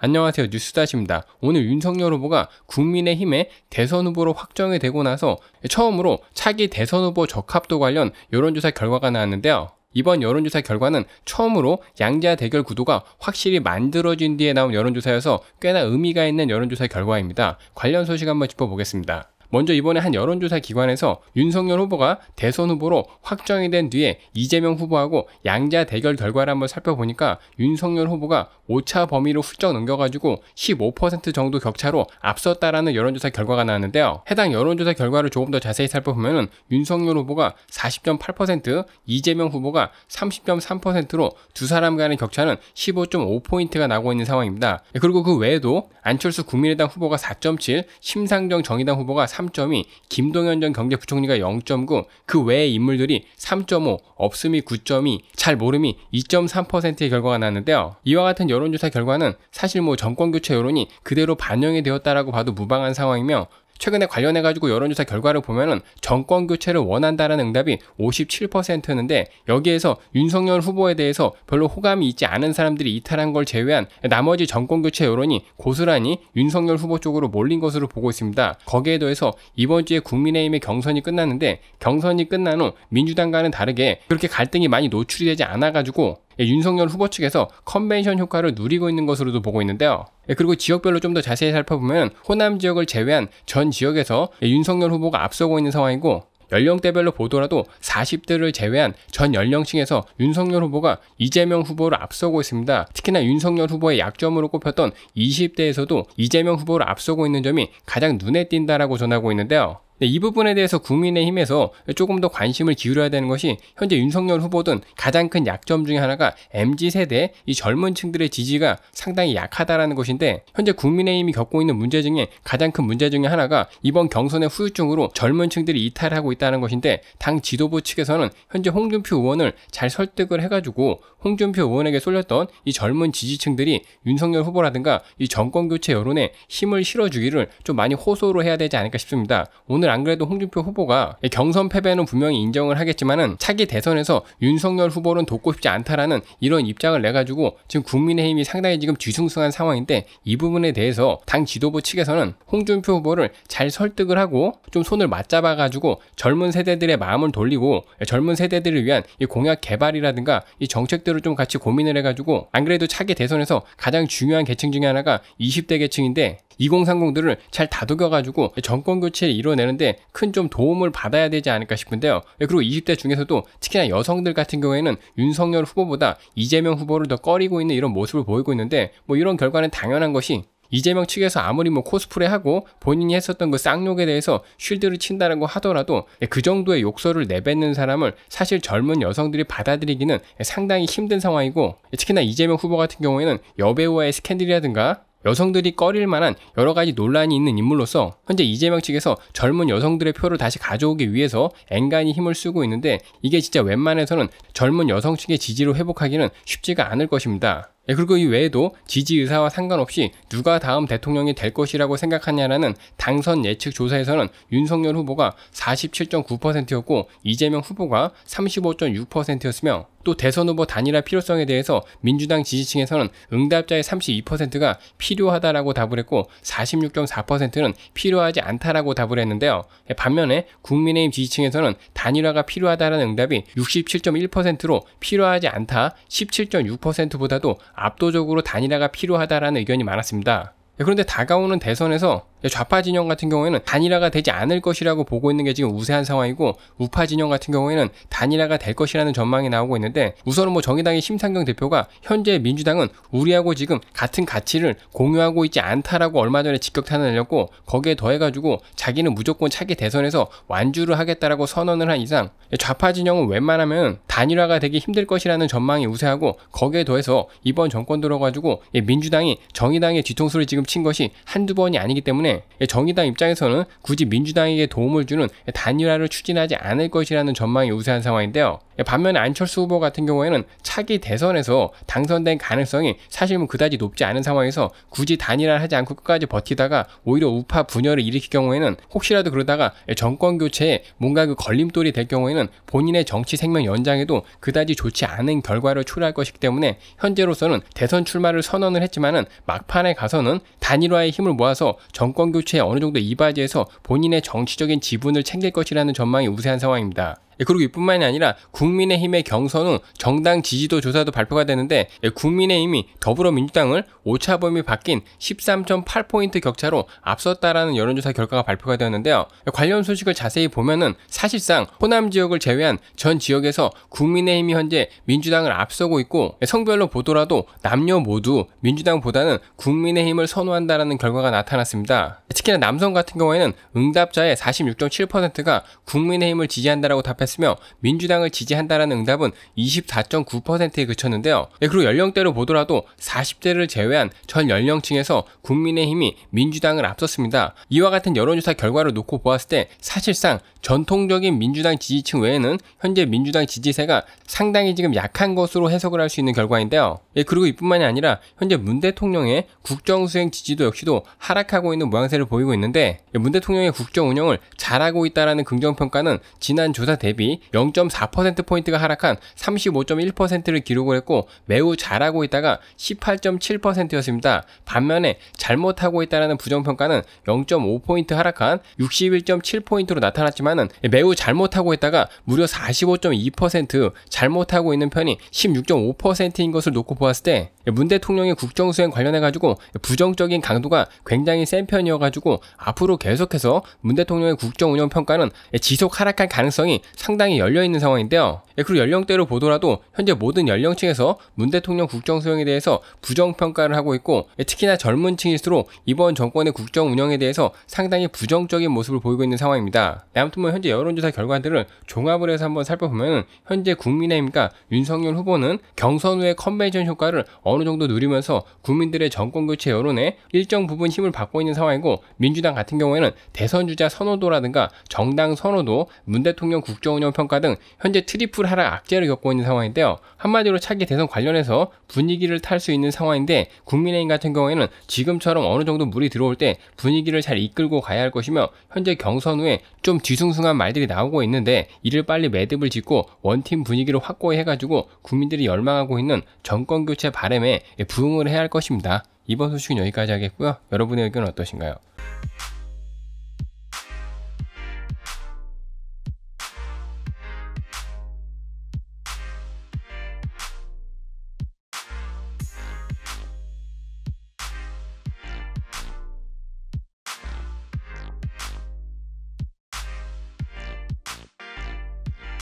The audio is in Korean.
안녕하세요. 뉴스다시입니다. 오늘 윤석열 후보가 국민의힘의 대선 후보로 확정이 되고 나서 처음으로 차기 대선 후보 적합도 관련 여론조사 결과가 나왔는데요. 이번 여론조사 결과는 처음으로 양자 대결 구도가 확실히 만들어진 뒤에 나온 여론조사여서 꽤나 의미가 있는 여론조사 결과입니다. 관련 소식 한번 짚어보겠습니다. 먼저 이번에 한 여론조사 기관에서 윤석열 후보가 대선 후보로 확정이 된 뒤에 이재명 후보하고 양자 대결 결과를 한번 살펴보니까 윤석열 후보가 5차 범위로 훌쩍 넘겨가지고 15% 정도 격차로 앞섰다라는 여론조사 결과가 나왔는데요. 해당 여론조사 결과를 조금 더 자세히 살펴보면 윤석열 후보가 40.8%, 이재명 후보가 30.3%로 두 사람 간의 격차는 15.5포인트가 나고 있는 상황입니다. 그리고 그 외에도 안철수 국민의당 후보가 4.7, 심상정 정의당 후보가 3 3.2, 김동현전 경제부총리가 0.9, 그 외의 인물들이 3.5, 없음이 9.2, 잘 모름이 2.3%의 결과가 나왔는데요 이와 같은 여론조사 결과는 사실 뭐 정권교체 여론이 그대로 반영이 되었다라고 봐도 무방한 상황이며 최근에 관련해 가지고 여론조사 결과를 보면은 정권 교체를 원한다라는 응답이 57%였는데 여기에서 윤석열 후보에 대해서 별로 호감이 있지 않은 사람들이 이탈한 걸 제외한 나머지 정권 교체 여론이 고스란히 윤석열 후보 쪽으로 몰린 것으로 보고 있습니다. 거기에 더해서 이번 주에 국민의힘의 경선이 끝났는데 경선이 끝난 후 민주당과는 다르게 그렇게 갈등이 많이 노출이 되지 않아 가지고 예, 윤석열 후보 측에서 컨벤션 효과를 누리고 있는 것으로도 보고 있는데요. 예, 그리고 지역별로 좀 더 자세히 살펴보면 호남 지역을 제외한 전 지역에서 예, 윤석열 후보가 앞서고 있는 상황이고 연령대별로 보더라도 40대를 제외한 전 연령층에서 윤석열 후보가 이재명 후보를 앞서고 있습니다. 특히나 윤석열 후보의 약점으로 꼽혔던 20대에서도 이재명 후보를 앞서고 있는 점이 가장 눈에 띈다라고 전하고 있는데요. 네, 이 부분에 대해서 국민의힘에서 조금 더 관심을 기울여야 되는 것이 현재 윤석열 후보등 가장 큰 약점 중에 하나가 MZ 세대 이 젊은 층들의 지지가 상당히 약하다라는 것인데 현재 국민의힘이 겪고 있는 문제 중에 가장 큰 문제 중에 하나가 이번 경선의 후유증으로 젊은 층들이 이탈하고 있다는 것인데 당 지도부 측에서는 현재 홍준표 의원을 잘 설득을 해가지고 홍준표 의원에게 쏠렸던 이 젊은 지지층들이 윤석열 후보라든가 이 정권 교체 여론에 힘을 실어주기를 좀 많이 호소를 해야 되지 않을까 싶습니다. 오늘 오늘 안 그래도 홍준표 후보가 경선 패배는 분명히 인정을 하겠지만은 차기 대선에서 윤석열 후보는 돕고 싶지 않다라는 이런 입장을 내가지고 지금 국민의힘이 상당히 지금 뒤숭숭한 상황인데 이 부분에 대해서 당 지도부 측에서는 홍준표 후보를 잘 설득을 하고 좀 손을 맞잡아가지고 젊은 세대들의 마음을 돌리고 젊은 세대들을 위한 이 공약 개발이라든가 이 정책들을 좀 같이 고민을 해가지고 안 그래도 차기 대선에서 가장 중요한 계층 중에 하나가 20대 계층인데 2030들을 잘 다독여가지고 정권 교체를 이뤄내는데 큰 좀 도움을 받아야 되지 않을까 싶은데요. 예, 그리고 20대 중에서도 특히나 여성들 같은 경우에는 윤석열 후보보다 이재명 후보를 더 꺼리고 있는 이런 모습을 보이고 있는데 뭐 이런 결과는 당연한 것이 이재명 측에서 아무리 뭐 코스프레하고 본인이 했었던 그 쌍욕에 대해서 쉴드를 친다라고 하더라도 예, 그 정도의 욕설을 내뱉는 사람을 사실 젊은 여성들이 받아들이기는 상당히 힘든 상황이고 특히나 이재명 후보 같은 경우에는 여배우와의 스캔들이라든가 여성들이 꺼릴 만한 여러 가지 논란이 있는 인물로서 현재 이재명 측에서 젊은 여성들의 표를 다시 가져오기 위해서 앵간히 힘을 쓰고 있는데 이게 진짜 웬만해서는 젊은 여성 측의 지지로 회복하기는 쉽지가 않을 것입니다. 예, 그리고 이 외에도 지지 의사와 상관없이 누가 다음 대통령이 될 것이라고 생각하냐라는 당선 예측 조사에서는 윤석열 후보가 47.9%였고 이재명 후보가 35.6%였으며 또 대선 후보 단일화 필요성에 대해서 민주당 지지층에서는 응답자의 32%가 필요하다라고 답을 했고 46.4%는 필요하지 않다라고 답을 했는데요. 반면에 국민의힘 지지층에서는 단일화가 필요하다라는 응답이 67.1%로 필요하지 않다 17.6%보다도 압도적으로 단일화가 필요하다라는 의견이 많았습니다. 그런데 다가오는 대선에서 좌파 진영 같은 경우에는 단일화가 되지 않을 것이라고 보고 있는 게 지금 우세한 상황이고 우파 진영 같은 경우에는 단일화가 될 것이라는 전망이 나오고 있는데 우선은 뭐 정의당의 심상경 대표가 현재 민주당은 우리하고 지금 같은 가치를 공유하고 있지 않다라고 얼마 전에 직격탄을 내렸고 거기에 더해가지고 자기는 무조건 차기 대선에서 완주를 하겠다라고 선언을 한 이상 좌파 진영은 웬만하면 단일화가 되기 힘들 것이라는 전망이 우세하고 거기에 더해서 이번 정권 들어가지고 민주당이 정의당의 뒤통수를 지금 친 것이 한두 번이 아니기 때문에 때문에 정의당 입장에서는 굳이 민주당에게 도움을 주는 단일화를 추진하지 않을 것이라는 전망이 우세한 상황인데요. 반면에 안철수 후보 같은 경우에는 차기 대선에서 당선된 가능성이 사실은 그다지 높지 않은 상황에서 굳이 단일화를 하지 않고 끝까지 버티다가 오히려 우파 분열을 일으킬 경우에는 혹시라도 그러다가 정권 교체에 뭔가 그 걸림돌이 될 경우에는 본인의 정치 생명 연장에도 그다지 좋지 않은 결과를 초래할 것이기 때문에 현재로서는 대선 출마를 선언을 했지만은 막판에 가서는 단일화의 힘을 모아서 정권 교체에 어느 정도 이바지해서 본인의 정치적인 지분을 챙길 것이라는 전망이 우세한 상황입니다. 예, 그리고 이뿐만이 아니라 국민의힘의 경선 후 정당 지지도 조사도 발표가 되는데 예, 국민의힘이 더불어민주당을 오차범위 바뀐 13.8포인트 격차로 앞섰다라는 여론조사 결과가 발표가 되었는데요. 예, 관련 소식을 자세히 보면은 사실상 호남 지역을 제외한 전 지역에서 국민의힘이 현재 민주당을 앞서고 있고 성별로 보더라도 남녀 모두 민주당보다는 국민의힘을 선호한다라는 결과가 나타났습니다. 특히나 남성 같은 경우에는 응답자의 46.7%가 국민의힘을 지지한다라고 답했습니다. 않으며 민주당을 지지한다라는 응답은 24.9%에 그쳤는데요. 네, 그리고 연령대로 보더라도 40대를 제외한 전 연령층에서 국민의힘이 민주당을 앞섰습니다. 이와 같은 여론조사 결과를 놓고 보았을 때 사실상 전통적인 민주당 지지층 외에는 현재 민주당 지지세가 상당히 지금 약한 것으로 해석을 할 수 있는 결과인데요. 예, 그리고 이뿐만이 아니라 현재 문 대통령의 국정수행 지지도 역시도 하락하고 있는 모양새를 보이고 있는데 예, 문 대통령의 국정 운영을 잘하고 있다는 긍정평가는 지난 조사 대비 대비 0.4%포인트가 하락한 35.1%를 기록을 했고 매우 잘하고 있다가 18.7%였습니다. 반면에 잘못하고 있다는 부정평가는 0.5포인트 하락한 61.7포인트로 나타났지만 매우 잘못하고 있다가 무려 45.2% 잘못하고 있는 편이 16.5%인 것을 놓고 보았을 때 문 대통령의 국정수행 관련해가지고 부정적인 강도가 굉장히 센 편이어가지고 앞으로 계속해서 문 대통령의 국정운영 평가는 지속 하락할 가능성이 상당히 열려있는 상황인데요. 예, 그리고 연령대로 보더라도 현재 모든 연령층에서 문 대통령 국정 수행에 대해서 부정평가를 하고 있고 예, 특히나 젊은 층일수록 이번 정권의 국정 운영에 대해서 상당히 부정적인 모습을 보이고 있는 상황입니다. 예, 아무튼 뭐 현재 여론조사 결과들을 종합을 해서 한번 살펴보면 현재 국민의힘과 윤석열 후보는 경선 후의 컨벤션 효과를 어느 정도 누리면서 국민들의 정권교체 여론에 일정 부분 힘을 받고 있는 상황이고 민주당 같은 경우에는 대선주자 선호도라든가 정당 선호도, 문 대통령 국정 운영 평가 등 현재 트리플 하락 악재를 겪고 있는 상황인데요. 한마디로 차기 대선 관련해서 분위기를 탈 수 있는 상황인데 국민의힘 같은 경우에는 지금처럼 어느 정도 물이 들어올 때 분위기를 잘 이끌고 가야 할 것이며 현재 경선 후에 좀 뒤숭숭한 말들이 나오고 있는데 이를 빨리 매듭을 짓고 원팀 분위기를 확고히 해가지고 국민들이 열망하고 있는 정권 교체 바램에 부응을 해야 할 것입니다. 이번 소식은 여기까지 하겠고요. 여러분의 의견은 어떠신가요?